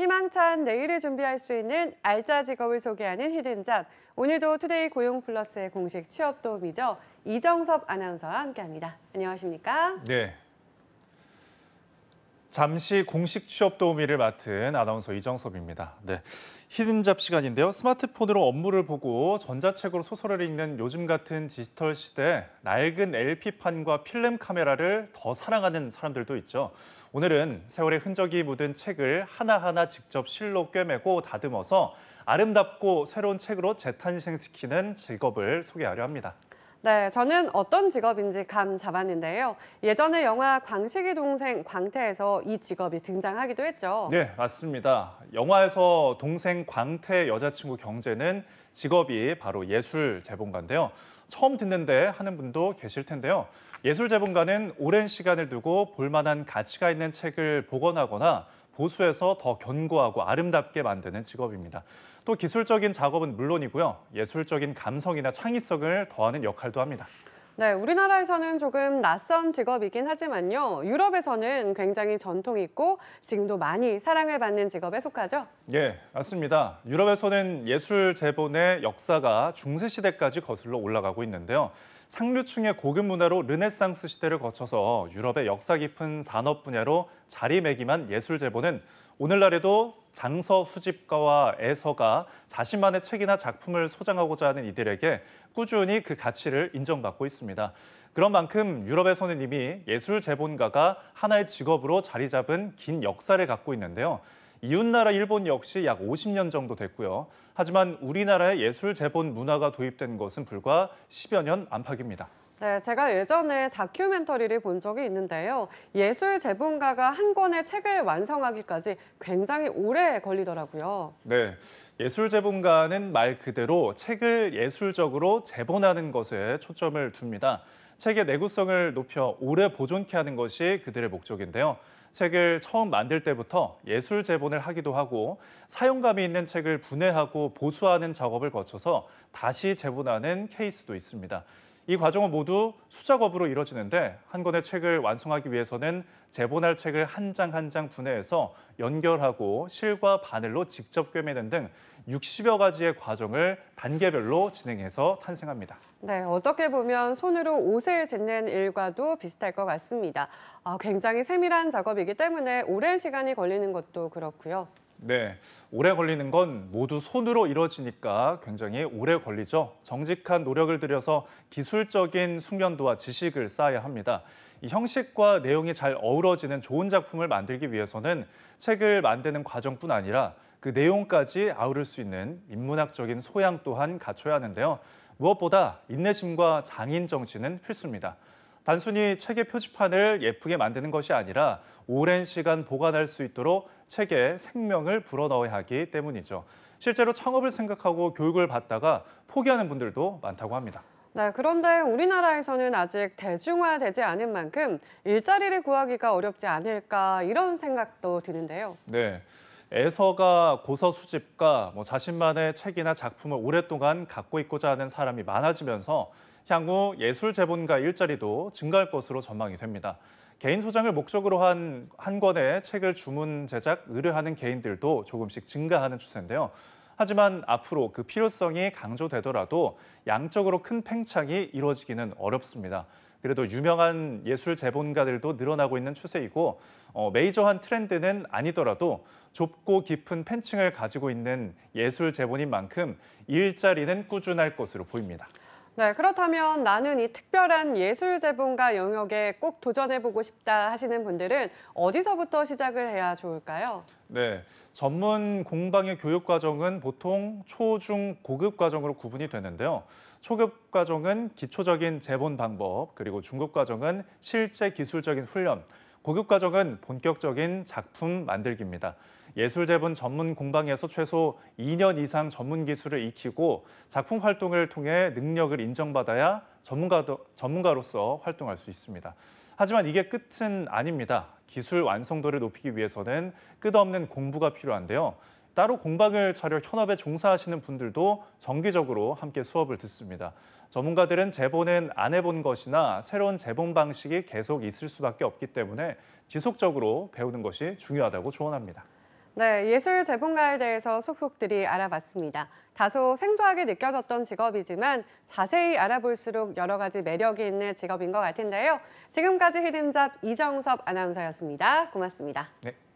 희망찬 내일을 준비할 수 있는 알짜 직업을 소개하는 히든잡. 오늘도 투데이 고용 플러스의 공식 취업 도우미죠. 이정섭 아나운서와 함께합니다. 안녕하십니까? 네, 잠시 공식 취업 도우미를 맡은 아나운서 이정섭입니다. 네, 히든 잡 시간인데요. 스마트폰으로 업무를 보고 전자책으로 소설을 읽는 요즘 같은 디지털 시대 낡은 LP판과 필름 카메라를 더 사랑하는 사람들도 있죠. 오늘은 세월의 흔적이 묻은 책을 하나하나 직접 실로 꿰매고 다듬어서 아름답고 새로운 책으로 재탄생시키는 직업을 소개하려 합니다. 네, 저는 어떤 직업인지 감 잡았는데요. 예전에 영화 광식이 동생 광태에서 이 직업이 등장하기도 했죠. 네, 맞습니다. 영화에서 동생 광태 여자친구 경제는 직업이 바로 예술 재봉가인데요. 처음 듣는데 하는 분도 계실 텐데요. 예술 재봉가는 오랜 시간을 두고 볼만한 가치가 있는 책을 복원하거나 보수에서 더 견고하고 아름답게 만드는 직업입니다. 또 기술적인 작업은 물론이고요. 예술적인 감성이나 창의성을 더하는 역할도 합니다. 네, 우리나라에서는 조금 낯선 직업이긴 하지만요. 유럽에서는 굉장히 전통 있고 지금도 많이 사랑을 받는 직업에 속하죠? 예, 맞습니다. 유럽에서는 예술 재본의 역사가 중세 시대까지 거슬러 올라가고 있는데요. 상류층의 고급 문화로 르네상스 시대를 거쳐서 유럽의 역사 깊은 산업 분야로 자리매김한 예술 재본은 오늘날에도 장서 수집가와 애서가 자신만의 책이나 작품을 소장하고자 하는 이들에게 꾸준히 그 가치를 인정받고 있습니다. 그런 만큼 유럽에서는 이미 예술 재본가가 하나의 직업으로 자리 잡은 긴 역사를 갖고 있는데요. 이웃나라 일본 역시 약 50년 정도 됐고요. 하지만 우리나라의 예술 재본 문화가 도입된 것은 불과 10여 년 안팎입니다. 네, 제가 예전에 다큐멘터리를 본 적이 있는데요. 예술 재본가가한 권의 책을 완성하기까지 굉장히 오래 걸리더라고요. 네, 예술 재본가는말 그대로 책을 예술적으로 재본하는 것에 초점을 둡니다. 책의 내구성을 높여 오래 보존케 하는 것이 그들의 목적인데요. 책을 처음 만들 때부터 예술 재본을 하기도 하고 사용감이 있는 책을 분해하고 보수하는 작업을 거쳐서 다시 재본하는 케이스도 있습니다. 이 과정은 모두 수작업으로 이뤄지는데 한 권의 책을 완성하기 위해서는 재본할 책을 한장 한장 한 장 분해해서 연결하고 실과 바늘로 직접 꿰매는 등 60여 가지의 과정을 단계별로 진행해서 탄생합니다. 네, 어떻게 보면 손으로 옷을 짓는 일과도 비슷할 것 같습니다. 아, 굉장히 세밀한 작업이기 때문에 오랜 시간이 걸리는 것도 그렇고요. 네, 오래 걸리는 건 모두 손으로 이루어지니까 굉장히 오래 걸리죠. 정직한 노력을 들여서 기술적인 숙련도와 지식을 쌓아야 합니다. 이 형식과 내용이 잘 어우러지는 좋은 작품을 만들기 위해서는 책을 만드는 과정뿐 아니라 그 내용까지 아우를 수 있는 인문학적인 소양 또한 갖춰야 하는데요. 무엇보다 인내심과 장인 정신은 필수입니다. 단순히 책의 표지판을 예쁘게 만드는 것이 아니라 오랜 시간 보관할 수 있도록 책에 생명을 불어넣어야 하기 때문이죠. 실제로 창업을 생각하고 교육을 받다가 포기하는 분들도 많다고 합니다. 네, 그런데 우리나라에서는 아직 대중화되지 않은 만큼 일자리를 구하기가 어렵지 않을까 이런 생각도 드는데요. 네. 애서가 고서 수집과 뭐 자신만의 책이나 작품을 오랫동안 갖고 있고자 하는 사람이 많아지면서 향후 예술 재본가 일자리도 증가할 것으로 전망이 됩니다. 개인 소장을 목적으로 한 한 권의 책을 주문 제작 의뢰하는 개인들도 조금씩 증가하는 추세인데요. 하지만 앞으로 그 필요성이 강조되더라도 양적으로 큰 팽창이 이루어지기는 어렵습니다. 그래도 유명한 예술 재본가들도 늘어나고 있는 추세이고 어, 메이저한 트렌드는 아니더라도 좁고 깊은 팬층을 가지고 있는 예술 재본인 만큼 일자리는 꾸준할 것으로 보입니다. 네, 그렇다면 나는 이 특별한 예술 재본과 영역에 꼭 도전해보고 싶다 하시는 분들은 어디서부터 시작을 해야 좋을까요? 네, 전문 공방의 교육 과정은 보통 초, 중, 고급 과정으로 구분이 되는데요. 초급 과정은 기초적인 재본 방법, 그리고 중급 과정은 실제 기술적인 훈련, 고급 과정은 본격적인 작품 만들기입니다. 예술재본 전문 공방에서 최소 2년 이상 전문 기술을 익히고 작품 활동을 통해 능력을 인정받아야 전문가도, 전문가로서 활동할 수 있습니다. 하지만 이게 끝은 아닙니다. 기술 완성도를 높이기 위해서는 끝없는 공부가 필요한데요. 따로 공방을 차려 현업에 종사하시는 분들도 정기적으로 함께 수업을 듣습니다. 전문가들은 재본은 안 해본 것이나 새로운 재본 방식이 계속 있을 수밖에 없기 때문에 지속적으로 배우는 것이 중요하다고 조언합니다. 네, 예술 재봉가에 대해서 속속들이 알아봤습니다. 다소 생소하게 느껴졌던 직업이지만 자세히 알아볼수록 여러 가지 매력이 있는 직업인 것 같은데요. 지금까지 히든잡 이정섭 아나운서였습니다. 고맙습니다. 네.